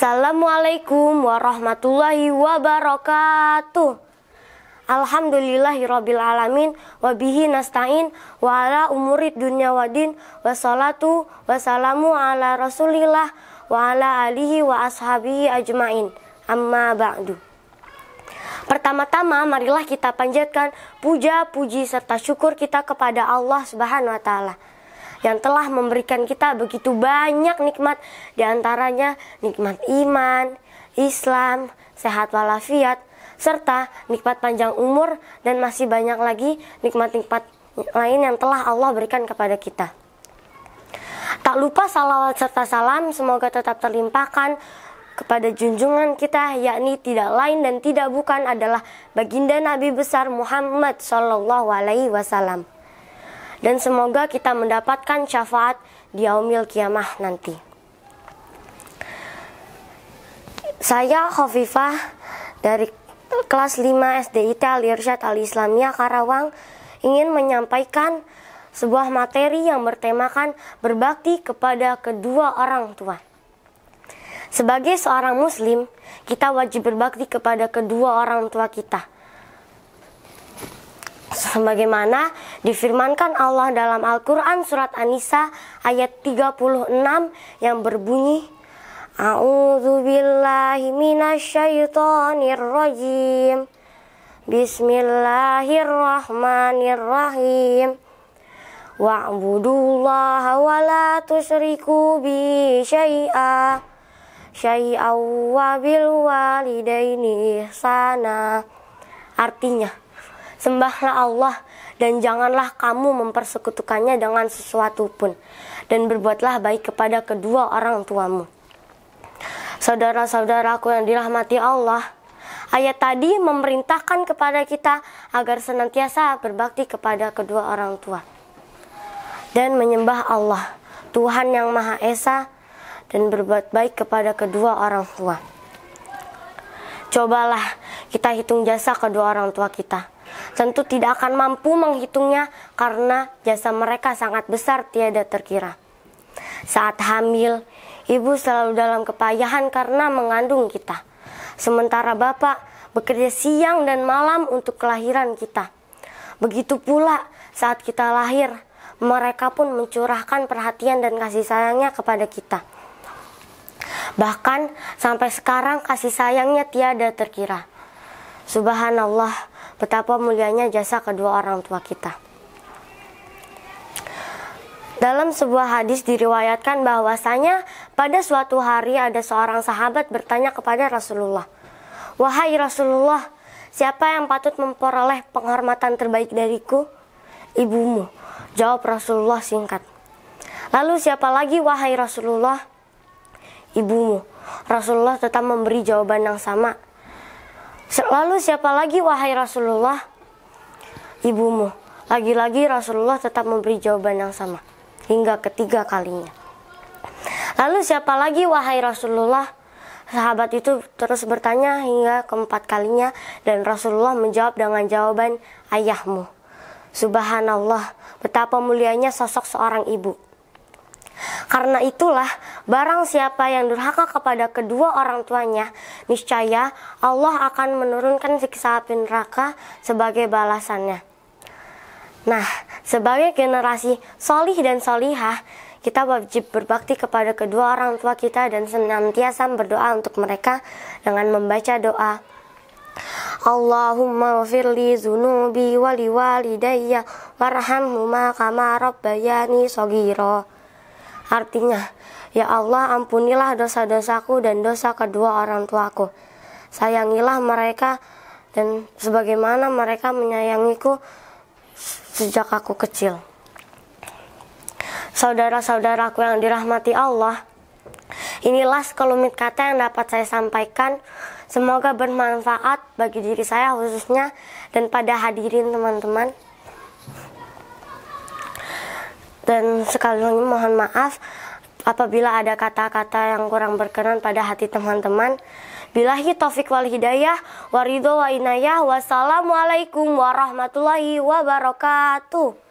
Assalamualaikum warahmatullahi wabarakatuh. Alhamdulillahirabbil alamin wa bihi nasta'in wa ala umurid dunya wadin wassalatu wassalamu ala Rasulillah wa ala alihi wa ashabihi ajmain. Amma ba'du. Pertama-tama marilah kita panjatkan puja, puji serta syukur kita kepada Allah Subhanahu wa taala yang telah memberikan kita begitu banyak nikmat diantaranya nikmat iman, Islam, sehat walafiat, serta nikmat panjang umur dan masih banyak lagi nikmat-nikmat lain yang telah Allah berikan kepada kita. Tak lupa salawat serta salam semoga tetap terlimpahkan kepada junjungan kita yakni tidak lain dan tidak bukan adalah baginda Nabi besar Muhammad Shallallahu alaihi wasallam dan semoga kita mendapatkan syafaat di yaumil kiamah nanti. Saya Khofifah dari kelas 5 SDIT Al Irsyad Al Islamiyah Karawang ingin menyampaikan sebuah materi yang bertemakan berbakti kepada kedua orang tua. Sebagai seorang muslim, kita wajib berbakti kepada kedua orang tua kita Sebagaimana difirmankan Allah dalam Al-Quran surat An-Nisa ayat 36 yang berbunyi A'udzu billahi Bismillahirrahmanirrahim. Wa'budullaha wa la tusyriku bi syai'a. Syai'a wa bil walidaini ihsana. Artinya, Sembahlah Allah dan janganlah kamu mempersekutukannya dengan sesuatu pun dan berbuatlah baik kepada kedua orang tuamu. Saudara-saudaraku yang dirahmati Allah, ayat tadi memerintahkan kepada kita agar senantiasa berbakti kepada kedua orang tua dan menyembah Allah, Tuhan yang Maha Esa dan berbuat baik kepada kedua orang tua. Cobalah kita hitung jasa kedua orang tua kita tentu tidak akan mampu menghitungnya karena jasa mereka sangat besar tiada terkira. Saat hamil, ibu selalu dalam kepayahan karena mengandung kita. Sementara bapak bekerja siang dan malam untuk kelahiran kita. Begitu pula saat kita lahir, mereka pun mencurahkan perhatian dan kasih sayangnya kepada kita. Bahkan sampai sekarang kasih sayangnya tiada terkira. Subhanallah, betapa mulianya jasa kedua orang tua kita. Dalam sebuah hadis diriwayatkan bahwasanya pada suatu hari ada seorang sahabat bertanya kepada Rasulullah, "Wahai Rasulullah, siapa yang patut memperoleh penghormatan terbaik dariku?" "Ibumu," jawab Rasulullah singkat. "Lalu siapa lagi wahai Rasulullah?" "Ibumu." Rasulullah tetap memberi jawaban yang sama. Lalu siapa lagi wahai Rasulullah? Ibumu. Lagi-lagi Rasulullah tetap memberi jawaban yang sama hingga ketiga kalinya. Lalu siapa lagi wahai Rasulullah? Sahabat itu terus bertanya hingga keempat kalinya dan Rasulullah menjawab dengan jawaban ayahmu. Subhanallah, betapa mulianya sosok seorang ibu. Karena itulah, barang siapa yang durhaka kepada kedua orang tuanya, niscaya Allah akan menurunkan siksa api neraka sebagai balasannya. Nah, sebagai generasi solih dan solihah, kita wajib berbakti kepada kedua orang tua kita dan senantiasa berdoa untuk mereka dengan membaca doa. Allahumma firli zunubi wali walidayya warhamhumma kama rabbayani Artinya, ya Allah ampunilah dosa-dosaku dan dosa kedua orang tuaku. Sayangilah mereka dan sebagaimana mereka menyayangiku sejak aku kecil. Saudara-saudaraku yang dirahmati Allah, inilah sekelumit kata yang dapat saya sampaikan. Semoga bermanfaat bagi diri saya khususnya dan pada hadirin teman-teman. Dan sekali lagi mohon maaf apabila ada kata-kata yang kurang berkenan pada hati teman-teman. Bilahi taufik wal hidayah, waridho wa inayah, wassalamualaikum warahmatullahi wabarakatuh.